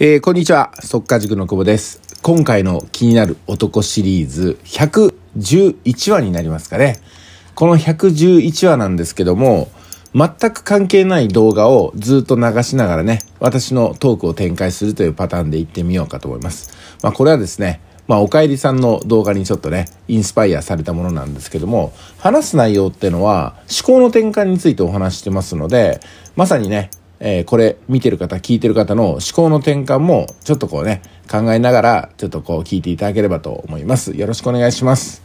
えー、こんにちは、っか塾の久保です。今回の気になる男シリーズ111話になりますかね。この111話なんですけども、全く関係ない動画をずっと流しながらね、私のトークを展開するというパターンでいってみようかと思います。まあこれはですね、まあ、おかえりさんの動画にちょっとね、インスパイアされたものなんですけども、話す内容ってのは、思考の転換についてお話してますので、まさにね、えー、これ見てる方、聞いてる方の思考の転換も、ちょっとこうね、考えながら、ちょっとこう聞いていただければと思います。よろしくお願いします。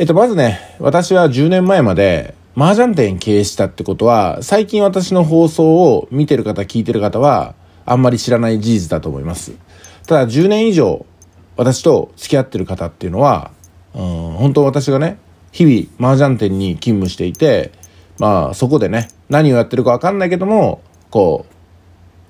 えっと、まずね、私は10年前まで、麻雀店経営したってことは、最近私の放送を見てる方、聞いてる方は、あんまり知らない事実だと思います。ただ、10年以上、私と付き合ってる方っていうのは、うん、本当私がね、日々、麻雀店に勤務していて、まあそこでね何をやってるか分かんないけどもこ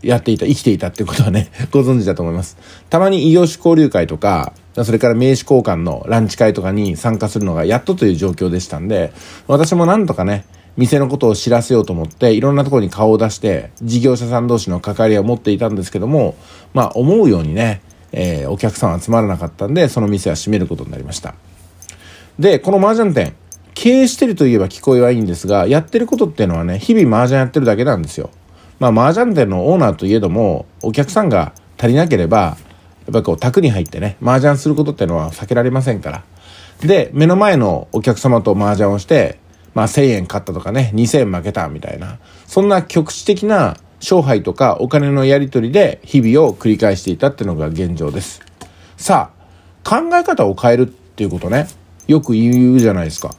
うやっていた生きていたってことはね ご存知だと思いますたまに異業種交流会とかそれから名刺交換のランチ会とかに参加するのがやっとという状況でしたんで私もなんとかね店のことを知らせようと思っていろんなところに顔を出して事業者さん同士の関わりを持っていたんですけどもまあ思うようにね、えー、お客さん集まらなかったんでその店は閉めることになりましたでこの麻雀店経営してるといえば聞こえはいいんですが、やってることっていうのはね、日々麻雀やってるだけなんですよ。まあ、麻雀店のオーナーといえども、お客さんが足りなければ、やっぱりこう、宅に入ってね、麻雀することっていうのは避けられませんから。で、目の前のお客様と麻雀をして、まあ、1000円買ったとかね、2000円負けたみたいな、そんな局地的な勝敗とかお金のやり取りで日々を繰り返していたっていうのが現状です。さあ、考え方を変えるっていうことね、よく言うじゃないですか。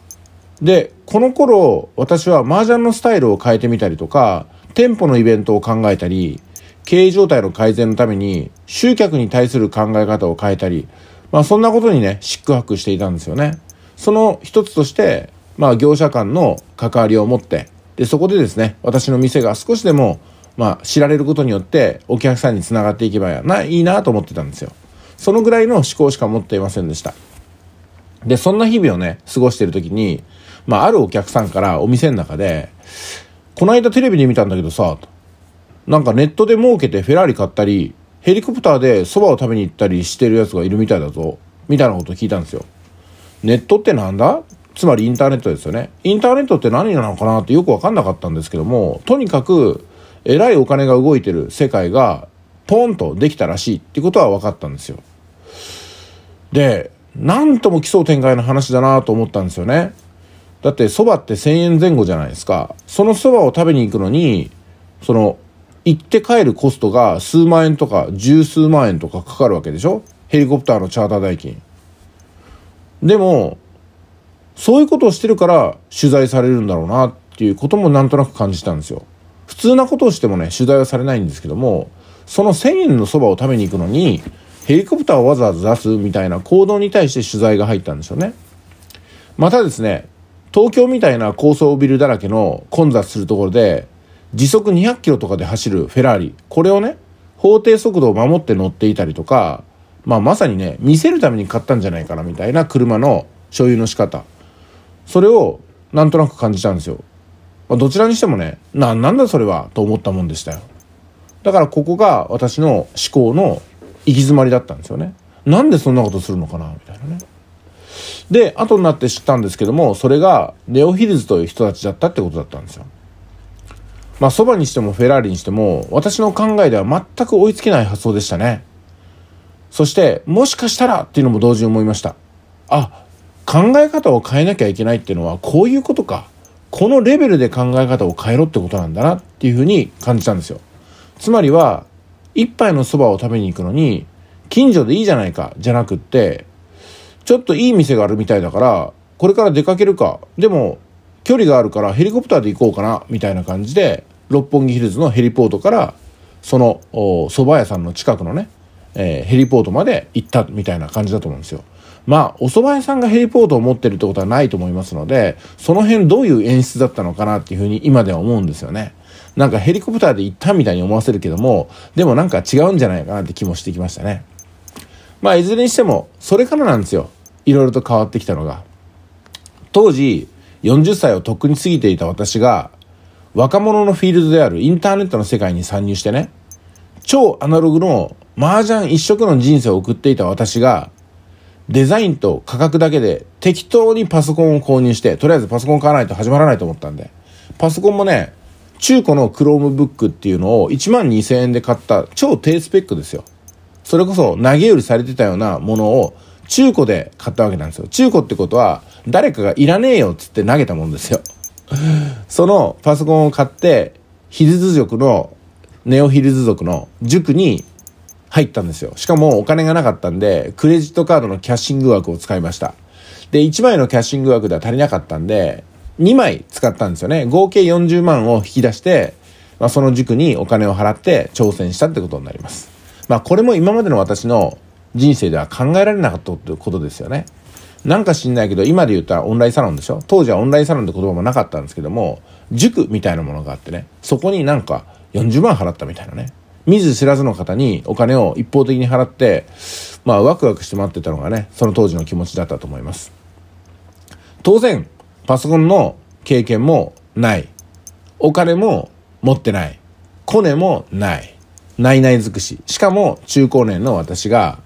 で、この頃、私は麻雀のスタイルを変えてみたりとか、店舗のイベントを考えたり、経営状態の改善のために、集客に対する考え方を変えたり、まあそんなことにね、シックハックしていたんですよね。その一つとして、まあ業者間の関わりを持って、で、そこでですね、私の店が少しでも、まあ知られることによって、お客さんにつながっていけばな、いいなと思ってたんですよ。そのぐらいの思考しか持っていませんでした。で、そんな日々をね、過ごしている時に、まあ、あるお客さんからお店の中で、この間テレビで見たんだけどさ、なんかネットで儲けてフェラーリ買ったり、ヘリコプターで蕎麦を食べに行ったりしてるやつがいるみたいだぞ、みたいなこと聞いたんですよ。ネットってなんだつまりインターネットですよね。インターネットって何なのかなってよくわかんなかったんですけども、とにかく、えらいお金が動いてる世界が、ポンとできたらしいってことは分かったんですよ。で、なんとも奇想天外な話だなと思ったんですよね。だってそばって1,000円前後じゃないですかそのそばを食べに行くのにその行って帰るコストが数万円とか十数万円とかかかるわけでしょヘリコプターのチャーター代金でもそういうことをしてるから取材されるんだろうなっていうこともなんとなく感じたんですよ普通なことをしてもね取材はされないんですけどもその1,000円のそばを食べに行くのにヘリコプターをわざわざ出すみたいな行動に対して取材が入ったんですよねまたですね東京みたいな高層ビルだらけの混雑するところで時速200キロとかで走るフェラーリこれをね法定速度を守って乗っていたりとか、まあ、まさにね見せるために買ったんじゃないかなみたいな車の所有の仕方それをなんとなく感じたんですよ、まあ、どちらにしてもね何なんだそれはと思ったもんでしたよだからここが私の思考の行き詰まりだったんですよねなんでそんなことするのかなみたいなねで、後になって知ったんですけども、それがネオ・ヒルズという人たちだったってことだったんですよ。まあ、そばにしてもフェラーリにしても、私の考えでは全く追いつけない発想でしたね。そして、もしかしたらっていうのも同時に思いました。あ、考え方を変えなきゃいけないっていうのはこういうことか。このレベルで考え方を変えろってことなんだなっていうふうに感じたんですよ。つまりは、一杯のそばを食べに行くのに、近所でいいじゃないかじゃなくって、ちょっといい店があるみたいだから、これから出かけるか。でも、距離があるからヘリコプターで行こうかな、みたいな感じで、六本木ヒルズのヘリポートから、その、蕎麦屋さんの近くのね、えー、ヘリポートまで行ったみたいな感じだと思うんですよ。まあ、お蕎麦屋さんがヘリポートを持ってるってことはないと思いますので、その辺どういう演出だったのかなっていうふうに今では思うんですよね。なんかヘリコプターで行ったみたいに思わせるけども、でもなんか違うんじゃないかなって気もしてきましたね。まあ、いずれにしても、それからなんですよ。いろいろと変わってきたのが当時40歳をとっくに過ぎていた私が若者のフィールドであるインターネットの世界に参入してね超アナログの麻雀一色の人生を送っていた私がデザインと価格だけで適当にパソコンを購入してとりあえずパソコン買わないと始まらないと思ったんでパソコンもね中古の Chromebook っていうのを1万2000円で買った超低スペックですよそれこそ投げ売りされてたようなものを中古で買ったわけなんですよ。中古ってことは、誰かがいらねえよっつって投げたもんですよ。そのパソコンを買って、ヒルズ族の、ネオヒルズ族の塾に入ったんですよ。しかもお金がなかったんで、クレジットカードのキャッシング枠を使いました。で、1枚のキャッシング枠では足りなかったんで、2枚使ったんですよね。合計40万を引き出して、まあ、その塾にお金を払って挑戦したってことになります。まあ、これも今までの私の人生では考えられなかったってことですよね。なんか知んないけど、今で言ったらオンラインサロンでしょ当時はオンラインサロンって言葉もなかったんですけども、塾みたいなものがあってね、そこになんか40万払ったみたいなね。見ず知らずの方にお金を一方的に払って、まあワクワクして待ってたのがね、その当時の気持ちだったと思います。当然、パソコンの経験もない。お金も持ってない。コネもない。ないない尽くし。しかも中高年の私が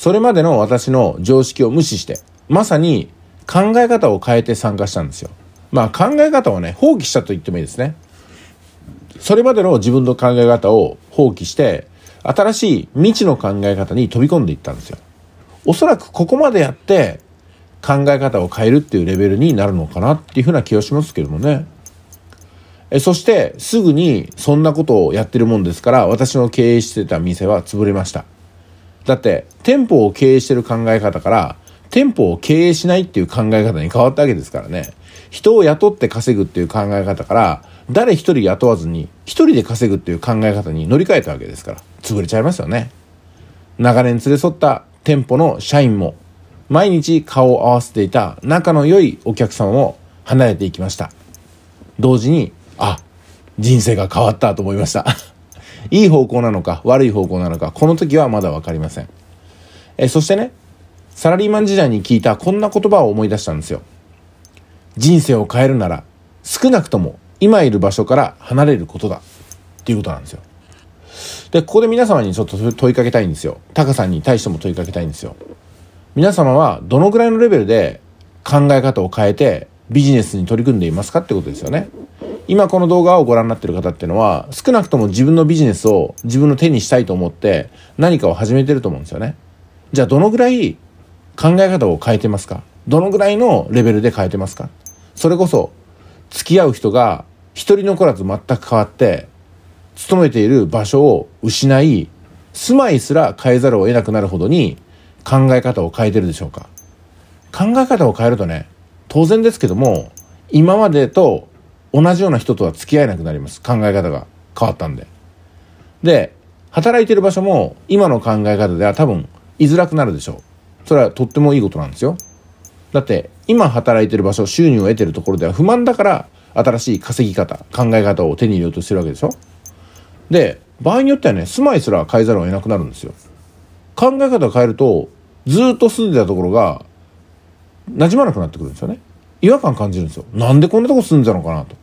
それまでの私の常識を無視して、まさに考え方を変えて参加したんですよ。まあ考え方をね、放棄したと言ってもいいですね。それまでの自分の考え方を放棄して、新しい未知の考え方に飛び込んでいったんですよ。おそらくここまでやって考え方を変えるっていうレベルになるのかなっていうふうな気がしますけどもね。えそしてすぐにそんなことをやってるもんですから私の経営してた店は潰れました。だって店舗を経営してる考え方から店舗を経営しないっていう考え方に変わったわけですからね。人を雇って稼ぐっていう考え方から誰一人雇わずに一人で稼ぐっていう考え方に乗り換えたわけですから潰れちゃいますよね。長年連れ添った店舗の社員も毎日顔を合わせていた仲の良いお客さんを離れていきました。同時に、あ、人生が変わったと思いました。いい方向なのか悪い方向なのかこの時はまだ分かりませんえそしてねサラリーマン時代に聞いたこんな言葉を思い出したんですよ人生を変えるなら少なくとも今いる場所から離れることだっていうことなんですよでここで皆様にちょっと問いかけたいんですよタカさんに対しても問いかけたいんですよ皆様はどのぐらいのレベルで考え方を変えてビジネスに取り組んでいますかってことですよね今この動画をご覧になってる方っていうのは、少なくとも自分のビジネスを自分の手にしたいと思って何かを始めてると思うんですよね。じゃあどのぐらい考え方を変えてますかどのぐらいのレベルで変えてますかそれこそ、付き合う人が一人残らず全く変わって、勤めている場所を失い、住まいすら変えざるを得なくなるほどに考え方を変えてるでしょうか考え方を変えるとね、当然ですけども、今までと同じような人とは付き合えなくなります考え方が変わったんでで働いてる場所も今の考え方では多分居づらくなるでしょうそれはとってもいいことなんですよだって今働いてる場所収入を得てるところでは不満だから新しい稼ぎ方考え方を手に入れようとしてるわけでしょで場合によってはね住まいすら変えざるを得なくなるんですよ考え方を変えるとずっと住んでたところが馴染まなくなってくるんですよね違和感感じるんですよなんでこんなとこ住んでたのかなと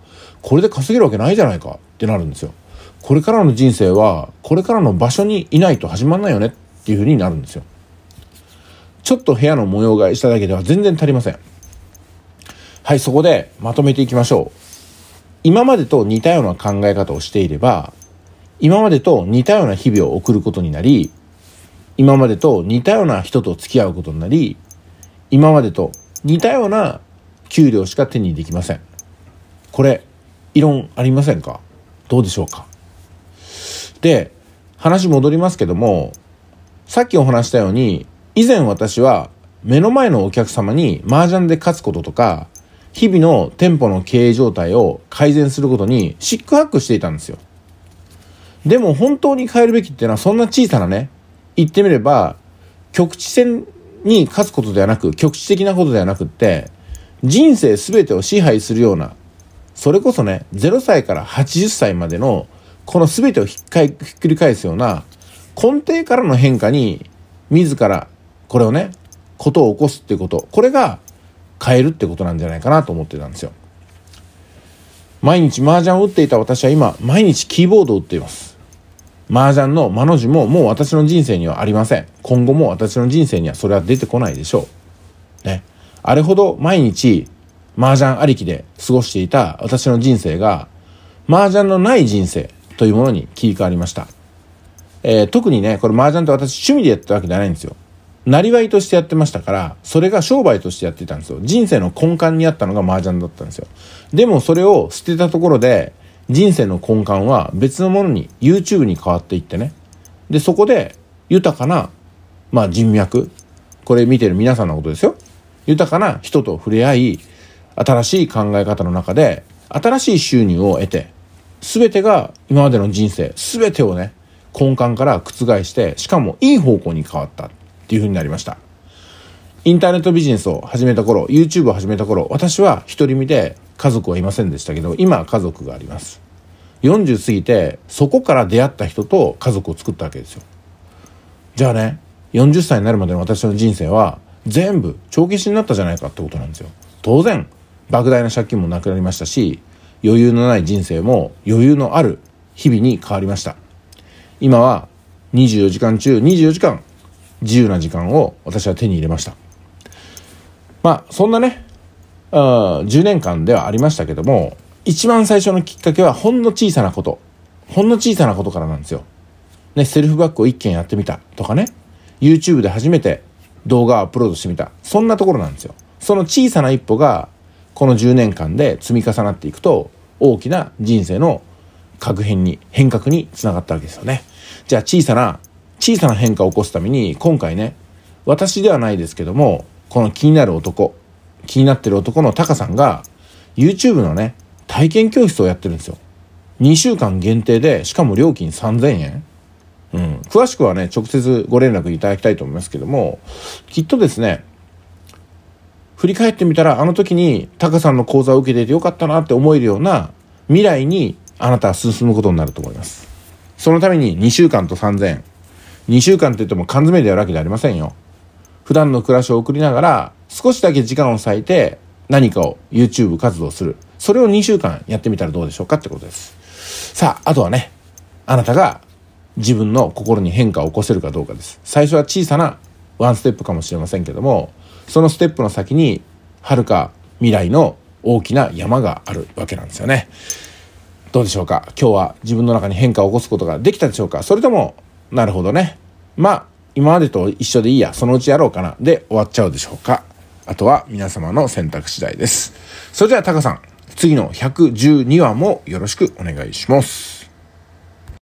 これで稼げるわけないじゃないかってなるんですよ。これからの人生はこれからの場所にいないと始まんないよねっていうふうになるんですよ。ちょっと部屋の模様替えしただけでは全然足りません。はい、そこでまとめていきましょう。今までと似たような考え方をしていれば、今までと似たような日々を送ることになり、今までと似たような人と付き合うことになり、今までと似たような給料しか手にできません。これ、異論ありませんかどうでしょうかで話戻りますけどもさっきお話したように以前私は目の前のお客様に麻雀で勝つこととか日々の店舗の経営状態を改善することにシックハックしていたんですよでも本当に変えるべきっていうのはそんな小さなね言ってみれば局地戦に勝つことではなく局地的なことではなくって人生全てを支配するようなそれこそね、0歳から80歳までの、この全てをひっかひっくり返すような、根底からの変化に、自ら、これをね、ことを起こすっていうこと、これが変えるってことなんじゃないかなと思ってたんですよ。毎日麻雀を打っていた私は今、毎日キーボードを打っています。麻雀の間の字ももう私の人生にはありません。今後も私の人生にはそれは出てこないでしょう。ね。あれほど毎日麻雀ありきで過ごしていた私の人生が、麻雀のない人生というものに切り替わりました。えー、特にね、これ麻雀って私趣味でやってたわけじゃないんですよ。なりわいとしてやってましたから、それが商売としてやってたんですよ。人生の根幹にあったのが麻雀だったんですよ。でもそれを捨てたところで、人生の根幹は別のものに、YouTube に変わっていってね。で、そこで豊かな、まあ人脈。これ見てる皆さんのことですよ。豊かな人と触れ合い、新しい考え方の中で新しい収入を得て全てが今までの人生全てをね根幹から覆してしかもいい方向に変わったっていうふうになりましたインターネットビジネスを始めた頃 YouTube を始めた頃私は独り身で家族はいませんでしたけど今家族があります40過ぎてそこから出会った人と家族を作ったわけですよじゃあね40歳になるまでの私の人生は全部帳消しになったじゃないかってことなんですよ当然莫大な借金もなくなりましたし余裕のない人生も余裕のある日々に変わりました今は24時間中24時間自由な時間を私は手に入れましたまあそんなねあ10年間ではありましたけども一番最初のきっかけはほんの小さなことほんの小さなことからなんですよ、ね、セルフバッグを1件やってみたとかね YouTube で初めて動画をアップロードしてみたそんなところなんですよその小さな一歩がこの10年間で積み重なっていくと大きな人生の確変に変革につながったわけですよね。じゃあ小さな小さな変化を起こすために今回ね私ではないですけどもこの気になる男気になってる男のタカさんが YouTube のね体験教室をやってるんですよ。2週間限定でしかも料金3000円。うん、詳しくはね直接ご連絡いただきたいと思いますけどもきっとですね振り返ってみたらあの時にタカさんの講座を受けててよかったなって思えるような未来にあなたは進むことになると思いますそのために2週間と3000 2週間って言っても缶詰でやるわけじゃありませんよ普段の暮らしを送りながら少しだけ時間を割いて何かを YouTube 活動するそれを2週間やってみたらどうでしょうかってことですさああとはねあなたが自分の心に変化を起こせるかどうかです最初は小さなワンステップかもしれませんけどもそのステップの先にはるか未来の大きな山があるわけなんですよね。どうでしょうか今日は自分の中に変化を起こすことができたでしょうかそれとも、なるほどね。まあ、今までと一緒でいいや、そのうちやろうかな。で終わっちゃうでしょうかあとは皆様の選択次第です。それではタカさん、次の112話もよろしくお願いします。